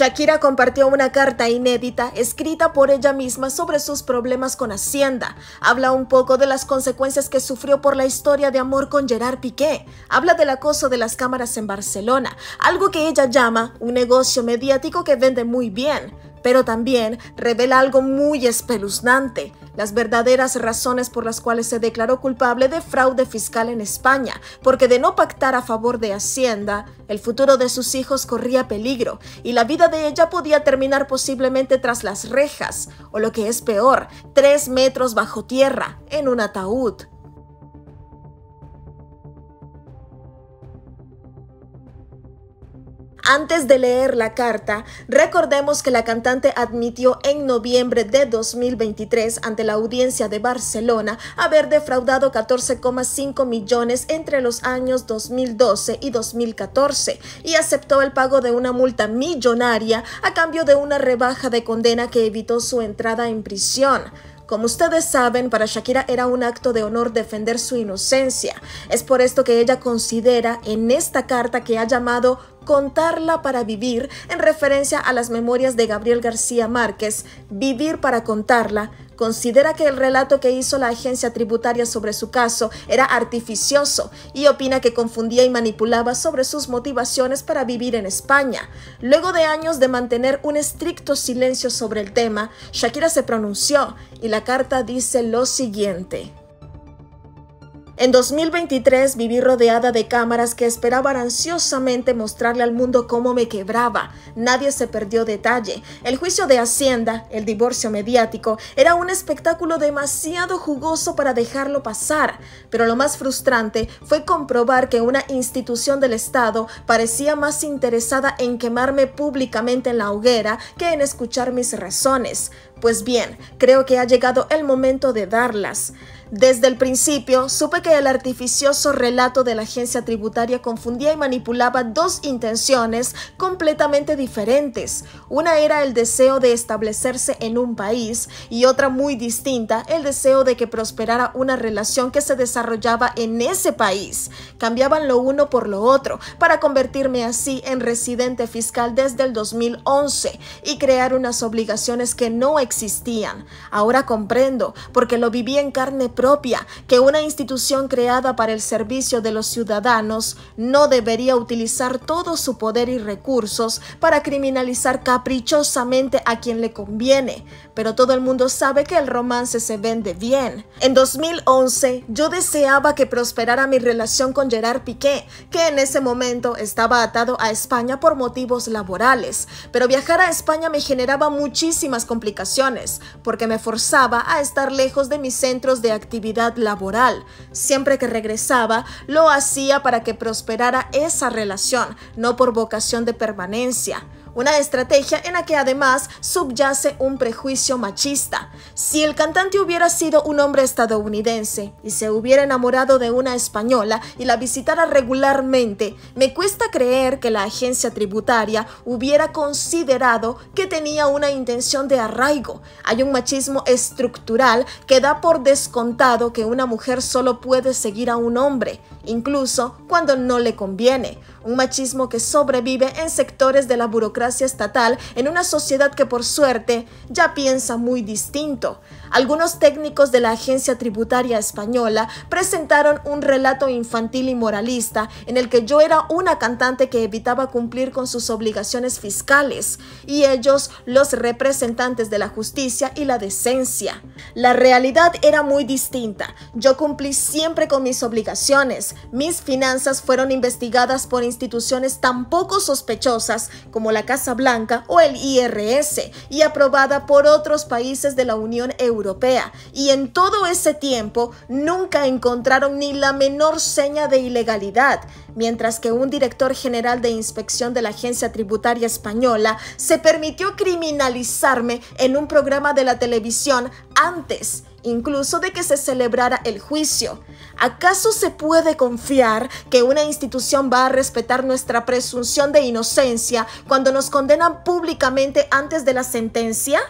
Shakira compartió una carta inédita escrita por ella misma sobre sus problemas con Hacienda. Habla un poco de las consecuencias que sufrió por la historia de amor con Gerard Piqué. Habla del acoso de las cámaras en Barcelona, algo que ella llama un negocio mediático que vende muy bien pero también revela algo muy espeluznante, las verdaderas razones por las cuales se declaró culpable de fraude fiscal en España, porque de no pactar a favor de Hacienda, el futuro de sus hijos corría peligro y la vida de ella podía terminar posiblemente tras las rejas, o lo que es peor, tres metros bajo tierra, en un ataúd. Antes de leer la carta, recordemos que la cantante admitió en noviembre de 2023 ante la audiencia de Barcelona haber defraudado 14,5 millones entre los años 2012 y 2014 y aceptó el pago de una multa millonaria a cambio de una rebaja de condena que evitó su entrada en prisión. Como ustedes saben, para Shakira era un acto de honor defender su inocencia. Es por esto que ella considera en esta carta que ha llamado Contarla para vivir, en referencia a las memorias de Gabriel García Márquez, Vivir para contarla, considera que el relato que hizo la agencia tributaria sobre su caso era artificioso y opina que confundía y manipulaba sobre sus motivaciones para vivir en España. Luego de años de mantener un estricto silencio sobre el tema, Shakira se pronunció y la carta dice lo siguiente. En 2023 viví rodeada de cámaras que esperaban ansiosamente mostrarle al mundo cómo me quebraba. Nadie se perdió detalle. El juicio de Hacienda, el divorcio mediático, era un espectáculo demasiado jugoso para dejarlo pasar. Pero lo más frustrante fue comprobar que una institución del Estado parecía más interesada en quemarme públicamente en la hoguera que en escuchar mis razones. Pues bien, creo que ha llegado el momento de darlas. Desde el principio, supe que el artificioso relato de la agencia tributaria confundía y manipulaba dos intenciones completamente diferentes. Una era el deseo de establecerse en un país y otra muy distinta, el deseo de que prosperara una relación que se desarrollaba en ese país. Cambiaban lo uno por lo otro para convertirme así en residente fiscal desde el 2011 y crear unas obligaciones que no existían. Ahora comprendo, porque lo viví en carne propia que una institución creada para el servicio de los ciudadanos no debería utilizar todo su poder y recursos para criminalizar caprichosamente a quien le conviene, pero todo el mundo sabe que el romance se vende bien. En 2011 yo deseaba que prosperara mi relación con Gerard Piqué, que en ese momento estaba atado a España por motivos laborales, pero viajar a España me generaba muchísimas complicaciones porque me forzaba a estar lejos de mis centros de actividad actividad laboral. Siempre que regresaba, lo hacía para que prosperara esa relación, no por vocación de permanencia una estrategia en la que además subyace un prejuicio machista. Si el cantante hubiera sido un hombre estadounidense y se hubiera enamorado de una española y la visitara regularmente, me cuesta creer que la agencia tributaria hubiera considerado que tenía una intención de arraigo. Hay un machismo estructural que da por descontado que una mujer solo puede seguir a un hombre, incluso cuando no le conviene. Un machismo que sobrevive en sectores de la burocracia estatal en una sociedad que por suerte ya piensa muy distinto. Algunos técnicos de la Agencia Tributaria Española presentaron un relato infantil y moralista en el que yo era una cantante que evitaba cumplir con sus obligaciones fiscales y ellos los representantes de la justicia y la decencia. La realidad era muy distinta. Yo cumplí siempre con mis obligaciones. Mis finanzas fueron investigadas por instituciones tan poco sospechosas como la Casa Blanca o el IRS y aprobada por otros países de la Unión Europea. Y en todo ese tiempo nunca encontraron ni la menor seña de ilegalidad mientras que un director general de inspección de la Agencia Tributaria Española se permitió criminalizarme en un programa de la televisión antes incluso de que se celebrara el juicio. ¿Acaso se puede confiar que una institución va a respetar nuestra presunción de inocencia cuando nos condenan públicamente antes de la sentencia?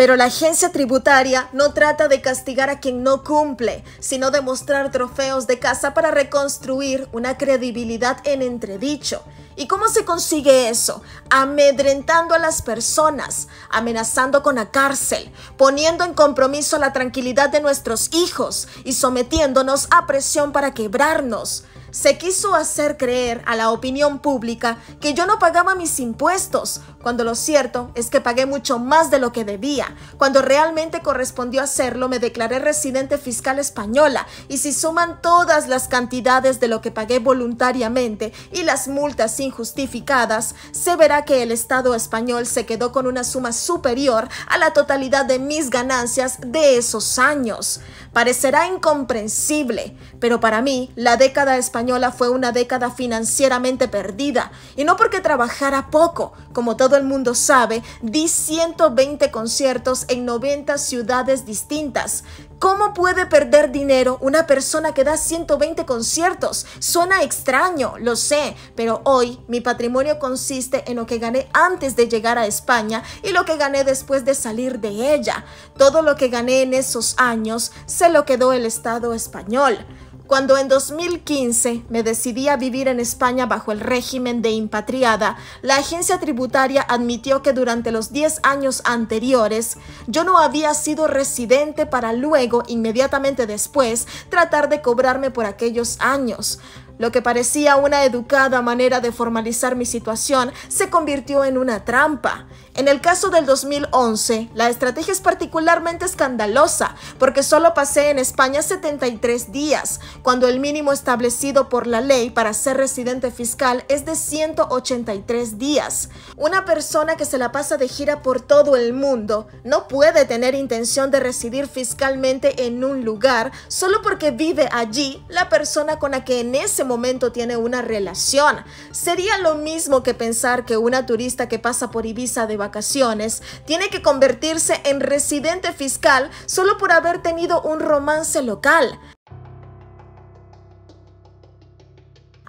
Pero la agencia tributaria no trata de castigar a quien no cumple, sino de mostrar trofeos de casa para reconstruir una credibilidad en entredicho. ¿Y cómo se consigue eso? Amedrentando a las personas, amenazando con la cárcel, poniendo en compromiso la tranquilidad de nuestros hijos y sometiéndonos a presión para quebrarnos. Se quiso hacer creer a la opinión pública que yo no pagaba mis impuestos, cuando lo cierto es que pagué mucho más de lo que debía. Cuando realmente correspondió hacerlo, me declaré residente fiscal española y si suman todas las cantidades de lo que pagué voluntariamente y las multas injustificadas, se verá que el Estado español se quedó con una suma superior a la totalidad de mis ganancias de esos años. Parecerá incomprensible, pero para mí la década española fue una década financieramente perdida, y no porque trabajara poco, como todo el mundo sabe, di 120 conciertos en 90 ciudades distintas, ¿Cómo puede perder dinero una persona que da 120 conciertos? Suena extraño, lo sé, pero hoy mi patrimonio consiste en lo que gané antes de llegar a España y lo que gané después de salir de ella. Todo lo que gané en esos años se lo quedó el Estado español. Cuando en 2015 me decidí a vivir en España bajo el régimen de impatriada, la agencia tributaria admitió que durante los 10 años anteriores yo no había sido residente para luego, inmediatamente después, tratar de cobrarme por aquellos años. Lo que parecía una educada manera de formalizar mi situación se convirtió en una trampa. En el caso del 2011, la estrategia es particularmente escandalosa porque solo pasé en España 73 días, cuando el mínimo establecido por la ley para ser residente fiscal es de 183 días. Una persona que se la pasa de gira por todo el mundo no puede tener intención de residir fiscalmente en un lugar solo porque vive allí la persona con la que en ese momento tiene una relación. Sería lo mismo que pensar que una turista que pasa por Ibiza de vacaciones, tiene que convertirse en residente fiscal solo por haber tenido un romance local.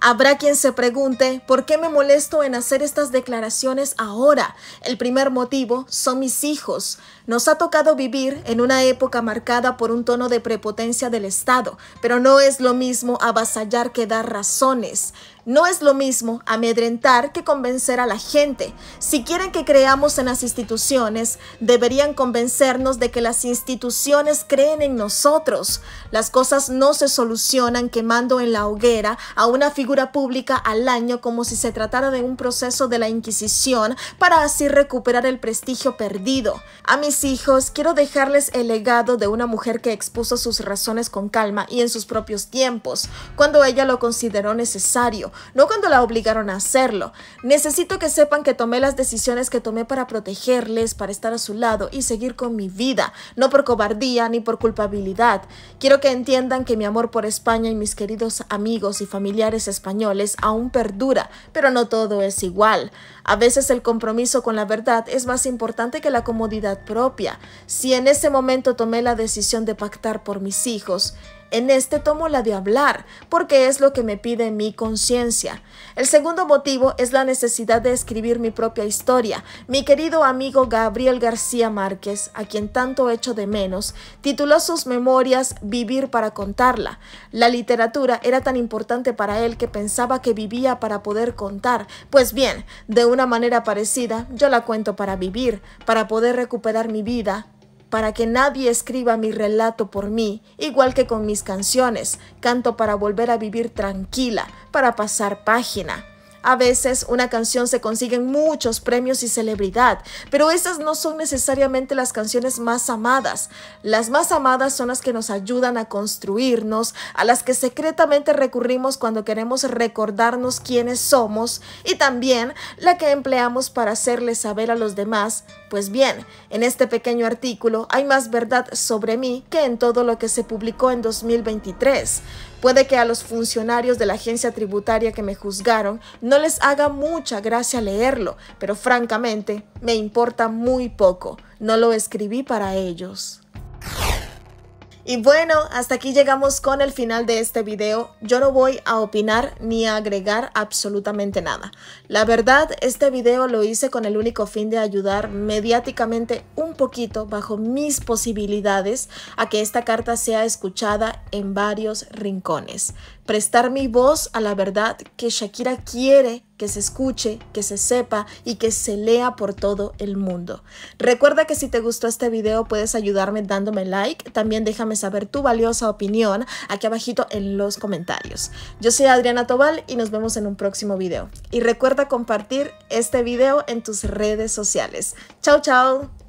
Habrá quien se pregunte, ¿por qué me molesto en hacer estas declaraciones ahora? El primer motivo son mis hijos. Nos ha tocado vivir en una época marcada por un tono de prepotencia del Estado, pero no es lo mismo avasallar que dar razones. No es lo mismo amedrentar que convencer a la gente. Si quieren que creamos en las instituciones, deberían convencernos de que las instituciones creen en nosotros. Las cosas no se solucionan quemando en la hoguera a una figura pública al año como si se tratara de un proceso de la Inquisición para así recuperar el prestigio perdido. A mis hijos quiero dejarles el legado de una mujer que expuso sus razones con calma y en sus propios tiempos, cuando ella lo consideró necesario no cuando la obligaron a hacerlo. Necesito que sepan que tomé las decisiones que tomé para protegerles, para estar a su lado y seguir con mi vida, no por cobardía ni por culpabilidad. Quiero que entiendan que mi amor por España y mis queridos amigos y familiares españoles aún perdura, pero no todo es igual. A veces el compromiso con la verdad es más importante que la comodidad propia. Si en ese momento tomé la decisión de pactar por mis hijos, en este tomo la de hablar, porque es lo que me pide mi conciencia. El segundo motivo es la necesidad de escribir mi propia historia. Mi querido amigo Gabriel García Márquez, a quien tanto echo de menos, tituló sus memorias Vivir para contarla. La literatura era tan importante para él que pensaba que vivía para poder contar. Pues bien, de una manera parecida, yo la cuento para vivir, para poder recuperar mi vida, para que nadie escriba mi relato por mí, igual que con mis canciones. Canto para volver a vivir tranquila, para pasar página. A veces una canción se consiguen muchos premios y celebridad, pero esas no son necesariamente las canciones más amadas. Las más amadas son las que nos ayudan a construirnos, a las que secretamente recurrimos cuando queremos recordarnos quiénes somos y también la que empleamos para hacerle saber a los demás. Pues bien, en este pequeño artículo hay más verdad sobre mí que en todo lo que se publicó en 2023. Puede que a los funcionarios de la agencia tributaria que me juzgaron no les haga mucha gracia leerlo, pero francamente me importa muy poco. No lo escribí para ellos. Y bueno, hasta aquí llegamos con el final de este video. Yo no voy a opinar ni a agregar absolutamente nada. La verdad, este video lo hice con el único fin de ayudar mediáticamente un poquito bajo mis posibilidades a que esta carta sea escuchada en varios rincones. Prestar mi voz a la verdad que Shakira quiere que se escuche, que se sepa y que se lea por todo el mundo. Recuerda que si te gustó este video puedes ayudarme dándome like, también déjame saber tu valiosa opinión aquí abajito en los comentarios. Yo soy Adriana Tobal y nos vemos en un próximo video. Y recuerda compartir este video en tus redes sociales. Chao, chao.